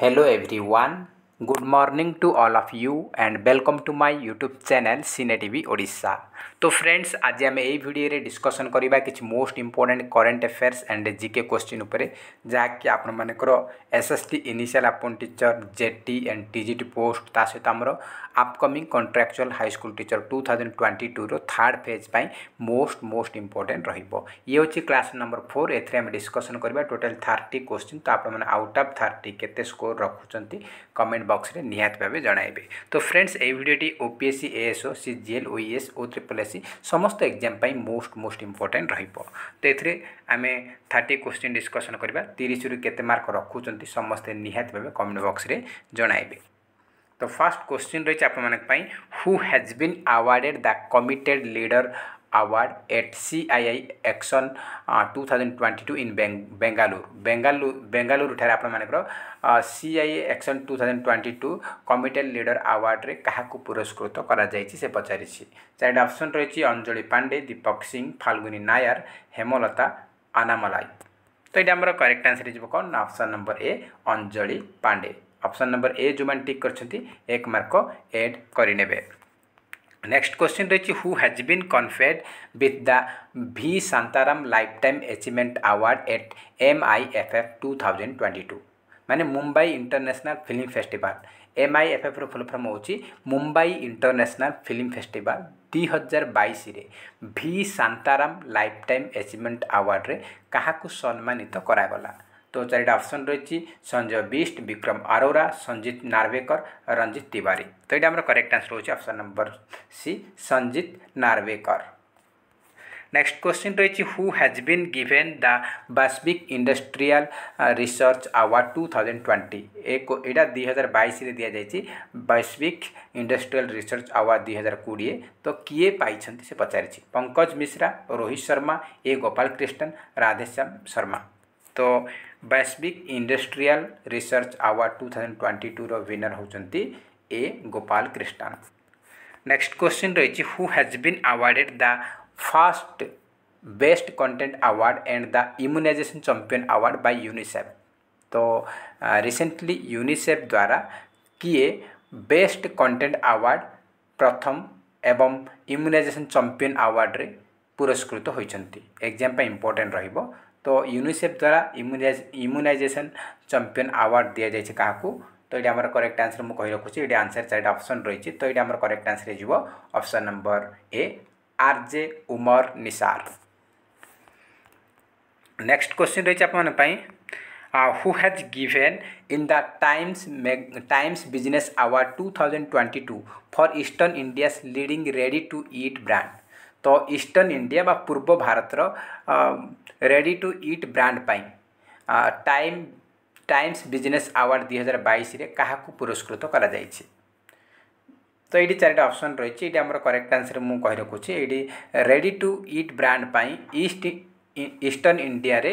Hello everyone. Good morning to all of you and welcome to my YouTube channel cine TV Odisha তো friends আজ আমি এই ভিডিওরে discussion করা কিছু most important current affairs and GK question উপরে যাকি আপনার এস এস টি ইনিশিয়াল আপন teacher JT and TGT post তা সহ আমার upcoming contractual high school teacher two thousand twenty ଟୁର ଥାର୍ଡ଼ ଫେଜ୍ ପାଇଁ ମୋଷ୍ଟ ମୋଷ୍ଟ ଇମ୍ପୋର୍ଟାଣ୍ଟ ରହିବ ଇଏ ହେଉଛି କ୍ଲାସ୍ ନମ୍ବର ଫୋର୍ ଏଥିରେ ଆମେ ଡିସ୍କସନ୍ କରିବା ଟୋଟାଲ୍ ଥାର୍ଟି କୋଶ୍ଚିନ୍ ତ ଆପଣମାନେ ଆଉଟ୍ ଅଫ୍ ଥାର୍ଟି କେତେ ସ୍କୋର୍ ରଖୁଛନ୍ତି କମେଣ୍ଟ ବକ୍ସରେ ନିହାତି ଭାବେ ଜଣାଇବେ ତ ଫ୍ରେଣ୍ଡସ୍ ଏହି ଭିଡ଼ିଓଟି ଓପିଏସ୍ସି ଏଏସ୍ଓ ସିଜିଏଲ୍ ଓଇଏସ୍ ଓ ଓ ଟ୍ରିପଲ୍ ଏସ୍ସି ସମସ୍ତ ଏକ୍ଜାମ୍ ପାଇଁ ମୋଷ୍ଟ ମୋଷ୍ଟ ଇମ୍ପୋର୍ଟାଣ୍ଟ ରହିବ ତ ଏଥିରେ ଆମେ ଥାର୍ଟି କୋଶ୍ଚିନ୍ ଡିସ୍କସନ୍ କରିବା ତିରିଶରୁ କେତେ ମାର୍କ ରଖୁଛନ୍ତି ସମସ୍ତେ ନିହାତି ଭାବେ କମେଣ୍ଟ ବକ୍ସରେ ଜଣାଇବେ ତ ଫାଷ୍ଟ କ୍ୱେଶ୍ଚିନ୍ ରହିଛି ଆପଣମାନଙ୍କ ପାଇଁ who has been awarded the committed leader award at C I I action two thousand twenty two in Bengaluru Bengaluru ଠାରେ ଆପଣମାନଙ୍କର C I action two thousand twenty two committed leader ଆୱାର୍ଡ଼ରେ କାହାକୁ ପୁରସ୍କୃତ କରାଯାଇଛି ସେ ପଚାରିଛି ଚାରିଟା ଅପସନ୍ ରହିଛି ଅଞ୍ଜଳି ପାଣ୍ଡେ ଦୀପକ ସିଂ ଫାଲ୍ଗୁନି ନାୟାର ହେମଲତା ଆନାମଲାଇ ତ ଏଇଟା ଆମର କରେକ୍ଟ ଆନ୍ସର୍ ହେଇଯିବ କ'ଣ option number A Anjali Pandey option number A जो টিক করছেন এক মার্ক এড করে নেবে নেক্সট কোশ্চিন রয়েছে who has been conferred with the V Shantaram life time achievement award at M I F F two thousand twenty two মানে Mumbai international film festival MIFF ର full form ହେଉଛି Mumbai international film festival ଦୁଇ ହଜାର ବାଇଶରେ V Shantaram life time achievement ଆୱାର୍ଡ଼ରେ କାହାକୁ ସମ୍ମାନିତ କରାଗଲା तो चार अप्सन रही संजय बिस्ट विक्रम आरोरा संजित नार्वेकर रंजित तिवारी तो ये आम करेक्ट आंसर হচ্ছে option number C Sanjit Narvekar next question रही who has been given the VASVIK industrial research award two thousand twenty एक यहाँ दुई हजार बैश दि जाए बास्पिक रिसर्च अवार्ड दुई हजार कोड़े तो किए पाई से पचारि पंकज मिश्रा रोहित शर्मा ए गोपाल कृष्णन राधेश्याम शर्मा तो VASVIK industrial research award two thousand twenty टूर विनर होती A Gopal Krishnan next question रही who has been awarded the first best content award and the immunization champion award by UNICEF तो रिसेंटली यूनिसेफ द्वारा किए बेस्ट कंटेंट आवार्ड प्रथम एवं immunisation champion award रे पुरस्कृत होती एग्जाम पर इम्पोर्टेंट रोक तो यूनिसेफ द्वारा इम्युनाइज इम्युनाइजेसन चैंपियन आवार्ड दि जाए क्या तो ये आम करेक्ट आंसर मुझे रखुच्छे ये आंसर चार अप्सन रही तो ये आम करेक्ट आंसर हो option number A RJ Umar Nisar next question रही आप who has given in the Times Times business award two thousand twenty two for eastern India leading ready to eat brand ତ eastern India ବା ପୂର୍ବ ଭାରତର ready to eat brand ପାଇଁ time Times business award ଦୁଇହଜାର ବାଇଶରେ କାହାକୁ ପୁରସ୍କୃତ କରାଯାଇଛି ତ ଏଇଠି ଚାରିଟା ଅପସନ୍ ରହିଛି ଏଇଠି ଆମର କରେକ୍ଟ ଆନ୍ସର୍ ମୁଁ କହି ରଖୁଛି ଏଇଠି ରେଡ଼ି ଟୁ ଇଟ୍ ବ୍ରାଣ୍ଡ ପାଇଁ ଇଷ୍ଟ ଇଷ୍ଟର୍ଣ୍ଣ ଇଣ୍ଡିଆରେ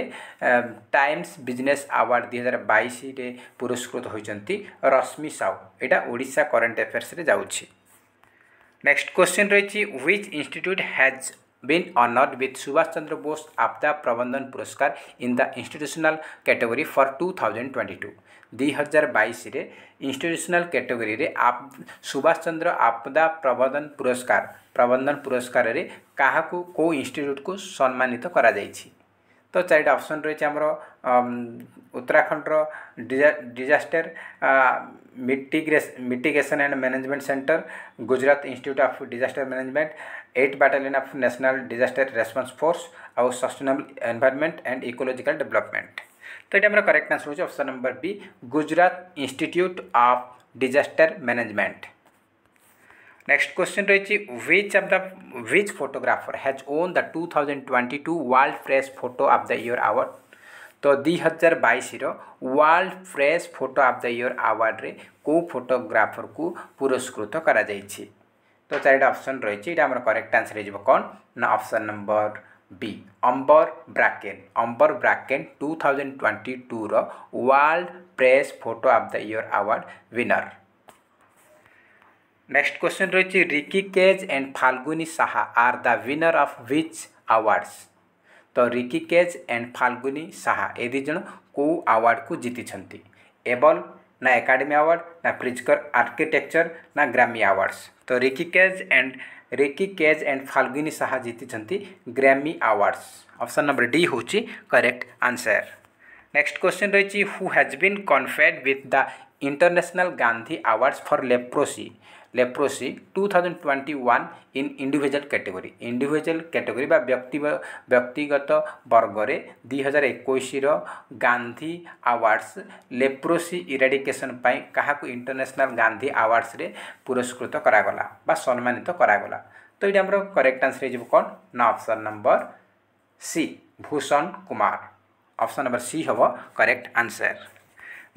ଟାଇମ୍ସ ବିଜନେସ୍ ଆୱାର୍ଡ଼ ଦୁଇହଜାର ବାଇଶରେ ପୁରସ୍କୃତ ହୋଇଛନ୍ତି ରଶ୍ମି ସାହୁ ଏଇଟା ଓଡ଼ିଶା କରେଣ୍ଟ ଆଫେୟାର୍ସରେ ଯାଉଛି नेक्स्ट क्वेश्चन रही which institute has been honoured with Subhash Chandra Bose आपदा प्रबंधन पुरस्कार in the institutional category for two thousand twenty two दुई हजार बैश इंस्टीट्यूशनल कैटेगरी आप सुभाष चंद्र आपदा प्रबंधन पुरस्कार प्रबंधन पुरस्कार रे क्या को इंस्टीट्यूट को सम्मानित करा तो चार अपसन रही Uttarakhand disaster mitigation mitigation and management centre Gujarat institute of disaster management eighth battalion of national disaster response force आउ sustainable environment and ecological development तो ये आम करेक्ट आंसर हो option number B Gujarat institute of disaster management next question रही which of the which photographer has won the two thousand twenty two world press photo of the year award ତ ଦୁଇ ହଜାର ବାଇଶର world press photo of the year ଆୱାର୍ଡ଼ରେ କେଉଁ ଫଟୋଗ୍ରାଫର୍କୁ ପୁରସ୍କୃତ କରାଯାଇଛି ତ ଚାରିଟା ଅପସନ୍ ରହିଛି ଏଇଟା ଆମର କରେକ୍ଟ ଆନ୍ସର୍ ହେଇଯିବ କ'ଣ ନା option number B Amber Bracken Amber Bracken two thousand twenty ଟୁର world press photo of the year award winner next question ରହିଛି Ricky Kej and Falguni Shah are the winner of which awards ତ ରିକି କେଜ୍ ଆଣ୍ଡ ଫାଲଗୁନି ଶାହା ଏ ଦୁଇ ଜଣ କେଉଁ ଆୱାର୍ଡ଼କୁ ଜିତିଛନ୍ତି ଏବଲ୍ ନା ଏକାଡେମୀ ଆୱାର୍ଡ଼ ନା ପ୍ରିଜକର ଆର୍କିଟେକ୍ଚର ନା ଗ୍ରାମି ଆୱାର୍ଡ଼ସ୍ ତ ରିକି କେଜ୍ ଆଣ୍ଡ ରିକି କେଜ୍ ଆଣ୍ଡ ଫାଲଗୁନି ଶାହା ଜିତିଛନ୍ତି Grammy awards option number D ହେଉଛି କରେକ୍ଟ ଆନ୍ସର୍ ନେକ୍ସଟ କ୍ୱେଶ୍ଚିନ୍ ରହିଛି who has been conferred with the international Gandhi awards for leprosy leprosy two thousand twenty one in individual category individual category বা ব্যক্তি ব্যক্তিগত বর্গরে দুই হাজার একুশর গান্ধী আওয়ার্ডস লেপ্রোসি ইরাডিকেসন পাই কাহাকু ইন্টারন্যাশনাল গান্ধী আওয়ার্ডসরে পুরস্কৃত করাগলা বা সম্মানিত করাগলা তো এটা আমার করেক্ট আনসর হয়ে কোণ না option number C Bhushan Kumar option number C হব করেক্ট আনসর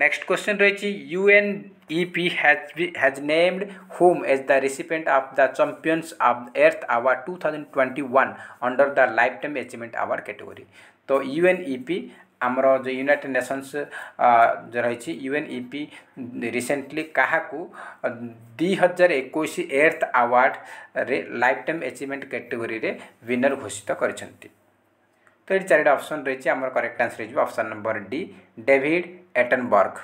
नेक्स्ट क्वेश्चन रही UN EP has named whom as the recipient of the champions of earth award two thousand twenty one the life time achievement award category तो UN EP आमर जो United Nations जो रही UN EP recently क्या दजार एक earth award life time achievement category winner घोषित करती তো এটি চারিটা অপশন রয়েছে আমার করেক্ট আনসার হয়ে option number D David Attenborough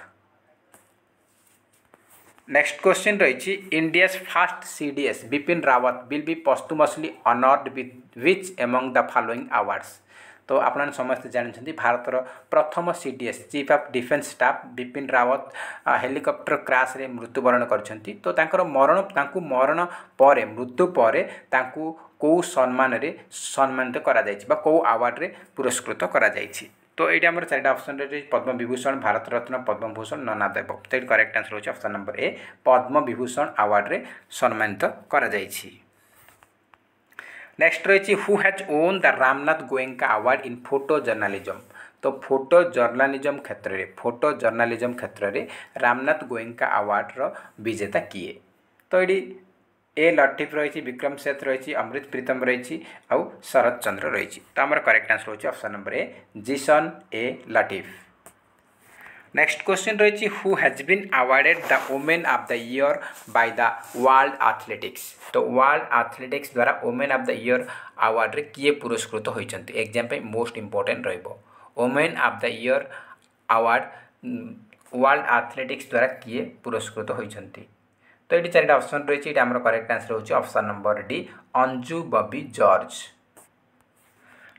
next question রয়েছে India's first CDS Bipin Rawat will be posthumously honoured which among the following awards তো আপনার সমস্তে জাঁচান ভারতর প্রথম CDS chief of defence staff Bipin Rawat helicopter ক্রাশে মৃত্যুবরণ করছেন তো তাঁর মরণ তাঁর মরণ পরে মৃত্যু পরে তাঁকু কেউ সম্মানের সম্মানিত করা যাই বা কেউ আওয়ার্ডে পুরস্কৃত করা যাই তো এইটা আমার চারিটা অপশন রয়েছে পদ্মবিভূষণ ভারতরত্ন পদ্মভূষণ ননাদেব তো এটি করেক্ট আনসর হচ্ছে অপশন নম্বর এ পদ্মবিভূষণ আওয়ার্ডে সম্মানিত করা যাই নেক্সট রয়েছে who has won the Ramnath Goenka award in photo journalism তো ফোটো জর্নালিজম ক্ষেত্রে ফোটো জর্নালিজম ক্ষেত্রে রামনাথ গোয়েঙ্কা আওয়ার্ডর বিজেতা কি তো এটি ए लट्ठीफ रही विक्रम सेठ रही अमृत प्रीतम रही आउ शरत चंद्र रही तो आम करेक्ट आंसर हो option number A Jeeson A Latheef next question रही who has been awarded the women of the year by the world athletics तो वर्ल्ड आथलेटिक्स द्वारा women of the year award रे किए पुरस्कृत होती एग्जाम पे मोस्ट इंपोर्टेंट रहिबो women of the year award world athletics द्वारा किए पुरस्कृत होती এটি চারিটা অপশন রয়েছে এটা আমার করেক্ট আনসার হচ্ছে option number D Anju Bobby George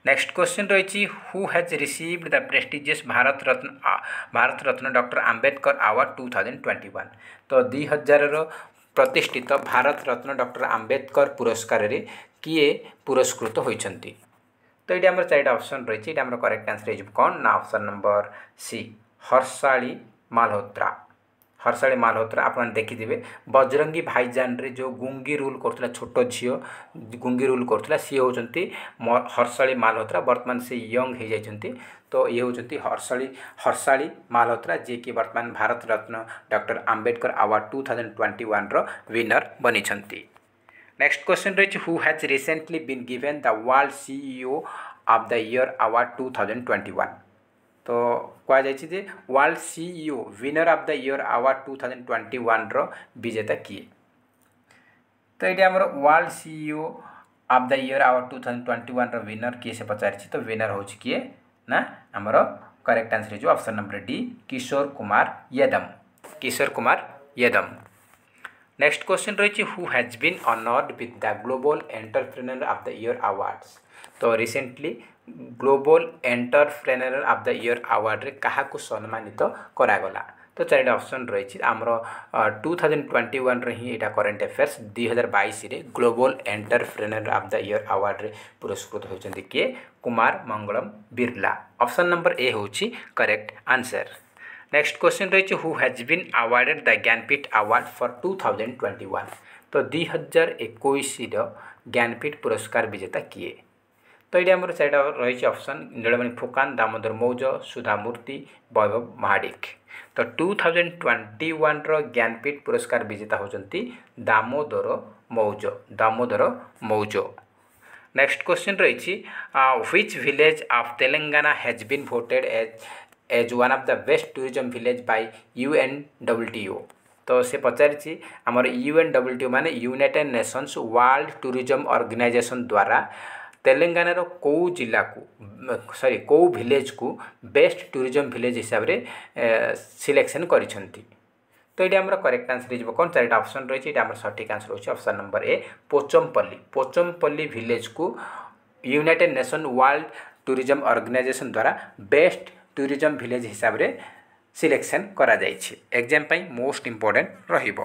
next question রয়েছে who has received the prestigious Bharat Ratna Bharat Ratna doctor Ambedkar award two thousand twenty one তো দুই হাজারর প্রতিষ্ঠিত ভারত রত্ন ডক্টর আম্বেদকর পুরস্কারের কিয়ে পুরস্কৃত হয়েছেন তো এটি আমার চারিটা অপশন রয়েছে এটা আমার করেক্ট আনসার হয়ে কোণ না option number C Harshali Malhotra Harshali Malhotra ଆପଣମାନେ ଦେଖିଥିବେ ବଜରଙ୍ଗୀ ଭାଇଜାନରେ ଯେଉଁ ଗୁଙ୍ଗି ରୁଲ୍ କରୁଥିଲା ଛୋଟ ଝିଅ ଗୁଙ୍ଗି ରୁଲ୍ କରୁଥିଲା ସିଏ ହେଉଛନ୍ତି ହର୍ଷାଳି ମାଲହୋତ୍ରା ବର୍ତ୍ତମାନ ସେ ୟଙ୍ଗ ହୋଇଯାଇଛନ୍ତି ତ ଇଏ ହେଉଛନ୍ତି ହର୍ଷାଳି ହର୍ଷାଳି ମାଲହୋତ୍ରା ଯିଏକି ବର୍ତ୍ତମାନ Bharat Ratna doctor Ambedkar award two thousand twenty ୱାନ୍ର ୱିନର୍ ବନିଛନ୍ତି ନେକ୍ସଟ କ୍ୱେଶ୍ଚନ୍ ରହିଛି who has recently been given the world CEO of the year award two thousand twenty one तो कह world CEO winner of the year award two thousand twenty one रजेता किए तो ये आम world CEO of the year award two thousand twenty one winner किए से पचार तो विनर हो किए ना आमर करेक्ट आंसर है option number D Kishore Kumar Yadam Kishore Kumar Yadam next question रही who has been honoured with the global entrepreneur of the year awards ତ recently global entrepreneur of the year ଆୱାର୍ଡ଼ରେ କାହାକୁ ସମ୍ମାନିତ କରାଗଲା ତ ଚାରିଟା ଅପସନ୍ ରହିଛି ଆମର ଟୁ ଥାଉଜେଣ୍ଡ ଟ୍ୱେଣ୍ଟି ୱାନ୍ରେ ହିଁ ଏଇଟା କରେଣ୍ଟ ଆଫେୟାର୍ସ ଦୁଇ ହଜାର ବାଇଶରେ global entrepreneur of the year ଆୱାର୍ଡ଼ରେ ପୁରସ୍କୃତ ହେଉଛନ୍ତି କିଏ Kumar Mangalam Birla option number A ହେଉଛି କରେକ୍ଟ ଆନ୍ସର ନେକ୍ସଟ କ୍ୱେଶ୍ଚନ୍ ରହିଛି who has been awarded the Jnanpith award for two thousand twenty one ତ ଦୁଇ ହଜାର ଏକୋଇଶର ଜ୍ଞାନପୀଠ ପୁରସ୍କାର ବିଜେତା କିଏ তো এটি আমার সেটা রয়েছে অপশন নীলমণি ফুকান দামোদর মৌজ সুধা মূর্তি বৈভব মহাডিক তো টু থাউজেন্ড টোয়েন্টি ওয়ানর জ্ঞানপীঠ পুরস্কার বিজেতা হচ্ছেন দামোদর মৌজ দামোদর মৌজ নেক্সট কোশ্চিন রয়েছে which village of Telangana has been voted as as one of the best tourism village by UNWTO তো সে পচারিছি আমার ইউএনডব্লুটিও মানে united nations world tourism organisation দ্বারা ତେଲେଙ୍ଗାନାର କେଉଁ ଜିଲ୍ଲାକୁ ସରି କେଉଁ ଭିଲେଜ୍କୁ ବେଷ୍ଟ ଟୁରିଜମ୍ ଭିଲେଜ୍ ହିସାବରେ ସିଲେକ୍ସନ୍ କରିଛନ୍ତି ତ ଏଇଟା ଆମର କରେକ୍ଟ ଆନ୍ସର ହେଇଯିବ କ'ଣ ଚାରିଟା ଅପସନ୍ ରହିଛି ଏଇଟା ଆମର ସଠିକ୍ ଆନ୍ସର ହେଉଛି option number A Pochampally Pochampally ଭିଲେଜ୍କୁ united nation world tourism organisation ଦ୍ୱାରା ବେଷ୍ଟ ଟୁରିଜମ୍ ଭିଲେଜ୍ ହିସାବରେ ସିଲେକ୍ସନ୍ କରାଯାଇଛି ଏକ୍ଜାମ୍ ପାଇଁ ମୋଷ୍ଟ ଇମ୍ପୋର୍ଟାଣ୍ଟ ରହିବ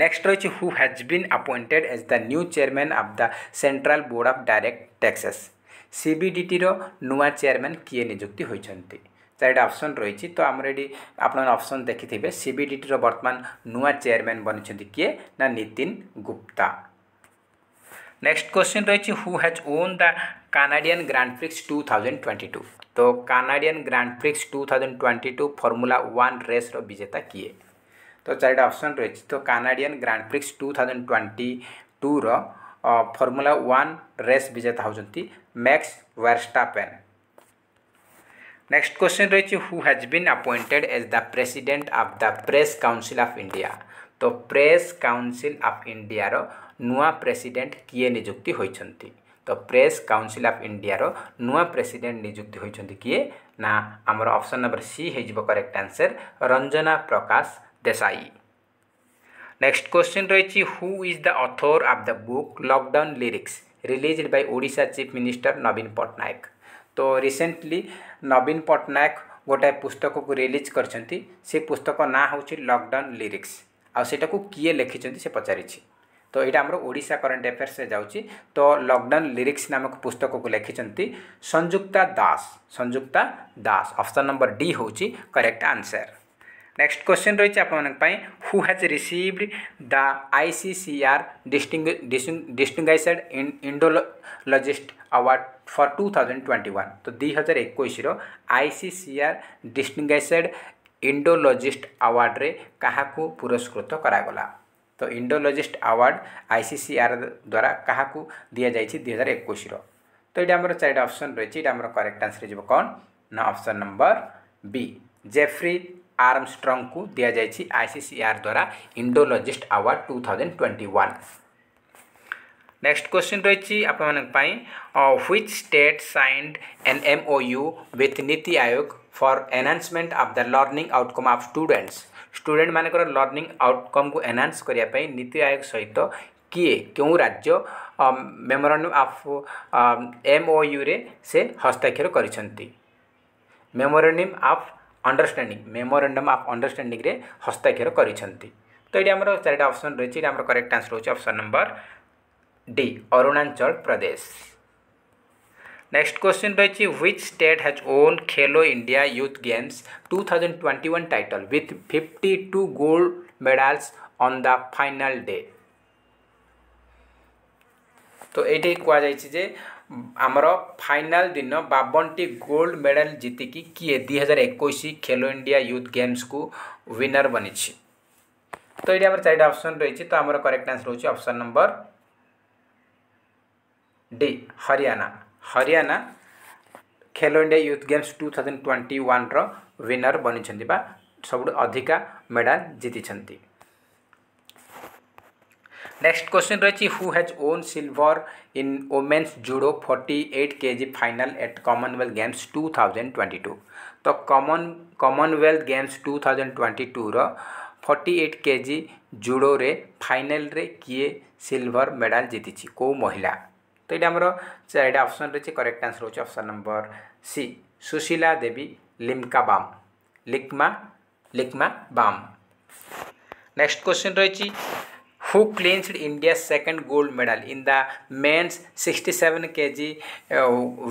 নেক্সট রয়েছে who has been appointed as the new chairman of the central board of direct taxes সিবিডিটির নূয়া chairman কিয়ে নিযুক্তি হয়েছেন চারিটা অপসন রয়েছে তো আমার এটি আপনার অপসন দেখিথিবে সিবিডিটির বর্তমান নূয়া চেয়ারম্যান বনিছেন কিয়ে না নীতিন গুপ্তা নেক্সট কোশ্চেন রয়েছে who has won the Canadian grand prix two thousand twenty two তো Canadian grand prix two thousand twenty two formula one রেসর বিজেতা কিয়ে तो चार अप्सन रही तो Canadian grand prix two thousand twenty two formula one race विजेता होती मैक्स वेरस्टापेन नेक्स्ट क्वेश्चन रही who has been appointed as the president of the press council of India तो प्रेस काउनसिल अफ इंडिया नुआ president किए निजुक्ति तो press council of India नुआ president निजुक्ति किए ना आमर ऑप्शन नंबर सी हो correct answer Ranjana Prakash Desai next question रही who is the author of the book lockdown lyrics released by Odisha chief minister Naveen Patnaik तो रिसेंटली नवीन पट्टनायक गोटाए पुस्तक को रिलीज कर पुस्तक ना हूँ लकडउन लिरिक्स को किए लिखिं से पचारि तो यहाँ आम ओडा करेन्ट अफेयर्स जाऊँ तो लकडउन लिरिक्स नामक पुस्तक को लिखिं Sanjukta Das Sanjukta Das option number D हूँ करेक्ट आंसर নেক্সট কোশ্চেন রয়েছে আপনার who has received the ICCR distinguished Indologist award for two thousand twenty one তো দুই হাজার একুশর আইসিসিআর ডিস্টিংগাইসেড ইন্ডোলজিস্ট আওয়ার্ডে কাহাকু পুরস্কৃত করাগলা তো ইন্ডোলজিস্ট আওয়ার্ড আইসিসিআর দ্বারা কাহাকু দিয়া যাই দুই হাজার একুশর তো এটা আমার চারিটা অপশন রয়েছে এটা আমার করেক্ট আনসর যাব কন না অপশন নম্বর বি জেফ্রি ଆର୍ମଷ୍ଟ୍ରଙ୍ଗଙ୍କୁ ଦିଆଯାଇଛି ଆଇସିସିଆର୍ ଦ୍ୱାରା Indologist award two thousand twenty one next question ରହିଛି ଆପଣମାନଙ୍କ ପାଇଁ which state signed an M O U with NITI Aayog for enhancement of the learning outcome of students ଷ୍ଟୁଡେଣ୍ଟମାନଙ୍କର ଲର୍ଣ୍ଣିଂ ଆଉଟକମ୍କୁ ଏନ୍ହାନ୍ସ କରିବା ପାଇଁ ନୀତି ଆୟୋଗ ସହିତ କିଏ କେଉଁ ରାଜ୍ୟ ମେମୋରାଣ୍ଡମ୍ ଅଫ୍ ଏମ୍ଓୟୁରେ ସେ ହସ୍ତାକ୍ଷର କରିଛନ୍ତି memorandum of understanding memorandum of ଅଣ୍ଡରଷ୍ଟାଣ୍ଡିଂରେ ହସ୍ତାକ୍ଷର କରିଛନ୍ତି ତ ଏଇଠି ଆମର ଚାରିଟା ଅପସନ୍ ରହିଛି ଏଇଟା ଆମର କରେକ୍ଟ ଆନ୍ସର୍ ହେଉଛି option number D Arunachal Pradesh next question ରହିଛି which state has won Khelo India youth games two thousand twenty one title with fifty two gold medals on the final day ତ ଏଇଠି କୁହାଯାଇଛି ଯେ आमर फानाल दिन बाबनटी गोल्ड मेडाल जितिक दुई हजार एकैस खेलो यूथ गेम्स को विनर तो बनिन्छ तारिटा अप्सन रहेछ तर करेक्ट आन्सर हुन्छ option number D Haryana Haryana Khelo India youth games two thousand twenty one र विनर बनिन्छ सबुठु अधिक मेडाल नेक्स्ट क्वेश्चन रही who has won silver in women's judo 48 eight K G final at Commonwealth Games two तो common Commonwealth Games two thousand twenty two forty eight K G judo final किए silver medal जीति को महिला तो ये आमर चारिटा अप्सन रही करेक्ट आंसर हूँ option number C Sushila Devi Likmabam Likma Likmabam next question रही who clinched India's second gold medal in the men's 67kg uh,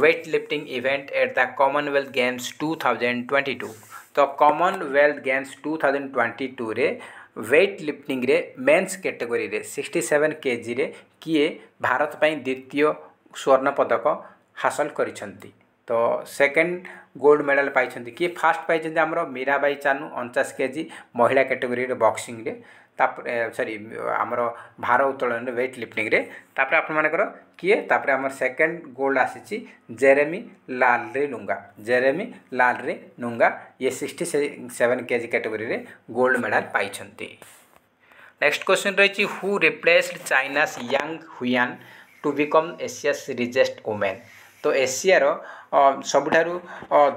weightlifting event at the Commonwealth Games 2022. The Commonwealth Games 2022 re weightlifting रे men's category रे 67 KG रे किए भारत पई द्वितीय स्वर्ण पदक हासिल करिसेंती তো সেকেন্ড গোল্ড মেডাল পাইছেন কি ফার্স্ট পাইছেন আমার মীরাবাই চানু অনচাশ কেজি মহিলা ক্যাটেগরির বক্সিংরে सरी आम भार उत्तोलन व्वेट लिफ्टिंग आपर किए आम सेकेंड गोल्ड आसी Jeremy Lalrinnunga Jeremy Lalrinnunga ये sixty seven K G category gold medal पाई नेक्स्ट क्वेश्चन रही who replaced China Yang Huyan to become Asia's richest women तो एसीयर सबुठ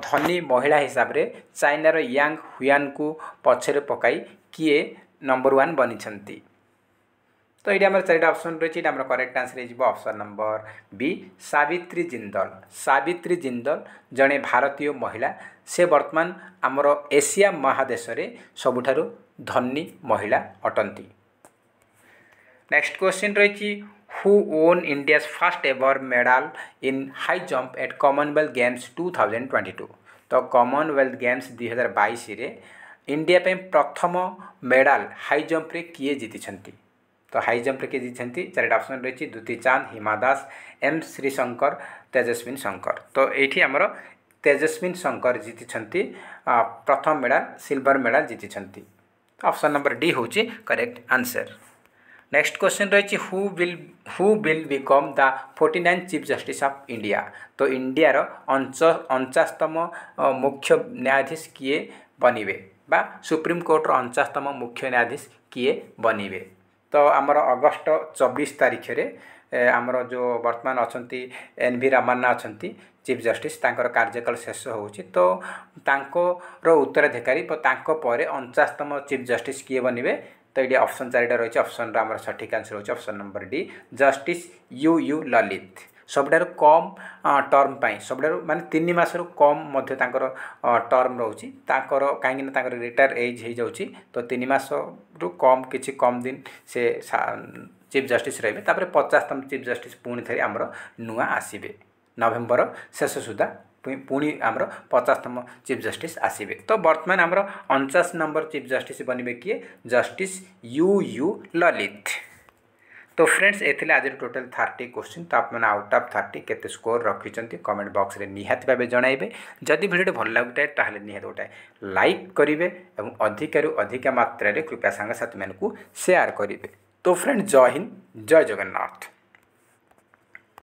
धनी महिला हिसाब से चाइनार यांग हुयान को पचर पकाई किए নম্বর ওয়ান বনিছন্তি তো এইটা আমার চারিটা অপশন রয়েছে এটা আমার করেক্ট আনসার হয়ে যাব option number B Savitri Jindal Savitri Jindal জনে ভারতীয় মহিলা সে বর্তমান আমার এশিয়া মহাদেশে সবুঠার ধনী মহিলা অটন্তি নেক্সট কোশ্চিন রয়েছে who won India's first ever medal in high jump at Commonwealth Games two thousand twenty two তো কমনওয়েলথ গেমস দুই হাজার বাইশে इंडिया प्रथम मेडाल हाई जंप्रे किए जीति तो हाई जंप्रे किए जीति चार अप्सन रही दुती चांद हिमा दास एम श्रीशंकर तेजस्वी शंकर तो ये आम तेजस्वी शंकर जीति प्रथम मेडाल सिल्वर मेडाल जीति ऑप्शन नंबर डी हो करेक्ट आंसर नेक्स्ट क्वेश्चन रही who will become the forty nine chief justice of India तो इंडिया इंडियार अंचाशतम मुख्य न्यायाधीश किए बनिबे ବା ସୁପ୍ରିମକୋର୍ଟର ଅଣଚାଶତମ ମୁଖ୍ୟ ନ୍ୟାୟାଧୀଶ କିଏ ବନିବେ ତ ଆମର ଅଗଷ୍ଟ ଚବିଶ ତାରିଖରେ ଆମର ଯେଉଁ ବର୍ତ୍ତମାନ ଅଛନ୍ତି ଏନ୍ ଭି ରାମାନ୍ନା ଅଛନ୍ତି ଚିଫ୍ ଜଷ୍ଟିସ୍ ତାଙ୍କର କାର୍ଯ୍ୟକାଳ ଶେଷ ହେଉଛି ତ ତାଙ୍କର ଉତ୍ତରାଧିକାରୀ ତାଙ୍କ ପରେ ଅଣଚାଶତମ ଚିଫ୍ ଜଷ୍ଟିସ୍ କିଏ ବନିବେ ତ ଏଇଠି ଅପସନ୍ ଚାରିଟା ରହିଛି ଅପସନ୍ର ଆମର ସଠିକ୍ ଆନ୍ସର୍ ହେଉଛି option number D justice U U Lalit ସବୁଠାରୁ କମ୍ ଟର୍ମ ପାଇଁ ସବୁଠାରୁ ମାନେ ତିନି ମାସରୁ କମ୍ ମଧ୍ୟ ତାଙ୍କର ଟର୍ମ ରହୁଛି ତାଙ୍କର କାହିଁକିନା ତାଙ୍କର ରିଟାୟାର ଏଜ୍ ହେଇଯାଉଛି ତ ତିନି ମାସରୁ କମ୍ କିଛି କମ୍ ଦିନ ସେ ଚିଫ୍ ଜଷ୍ଟିସ୍ ରହିବେ ତାପରେ ପଚାଶତମ ଚିଫ୍ ଜଷ୍ଟିସ୍ ପୁଣି ଥରେ ଆମର ନୂଆ ଆସିବେ ନଭେମ୍ବର ଶେଷ ସୁଦ୍ଧା ପୁଣି ଆମର ପଚାଶତମ ଚିଫ୍ ଜଷ୍ଟିସ୍ ଆସିବେ ତ ବର୍ତ୍ତମାନ ଆମର ଅଣଚାଶ ନମ୍ବର ଚିଫ୍ ଜଷ୍ଟିସ୍ ବନିବେ କିଏ ଜଷ୍ଟିସ୍ ୟୁ ୟୁ ଲଲିତ तो फ्रेंड्स ये आज टोटाल थर्टी क्वेश्चन तो आपने आउट अफ थर्टी के स्कोर रखिंट कमेंट बक्स में निहाती भाव जनइबे जदि भिडियो भल लगुए ताहले निहत गोटे लाइक करेंगे और अधिकू अधिक मात्र कृपया सांगसाथी मानक सेयार करेंगे तो फ्रेंड्स जय हिंद जय जगन्नाथ